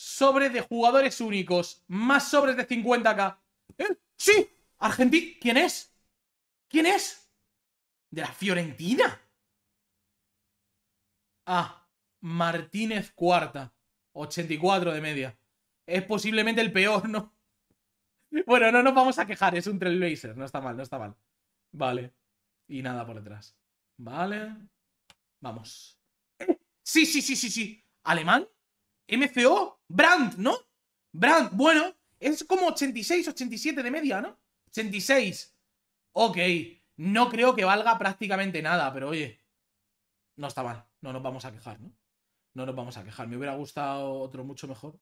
sobre de jugadores únicos, más sobres de 50k. ¿Eh? ¡Sí! Argentina. ¿Quién es? ¿Quién es? De la Fiorentina. Ah, Martínez cuarta. 84 de media. Es posiblemente el peor, ¿no? Bueno, no nos vamos a quejar, es un Trailblazer. No está mal, no está mal. Vale. Y nada por detrás. Vale. Vamos. Sí, sí, sí, sí, sí. ¿Alemán? MCO, Brand, ¿no? Brand, bueno, es como 86, 87 de media, ¿no? 86. Ok, no creo que valga prácticamente nada, pero oye, no está mal. No nos vamos a quejar, ¿no? No nos vamos a quejar. Me hubiera gustado otro mucho mejor.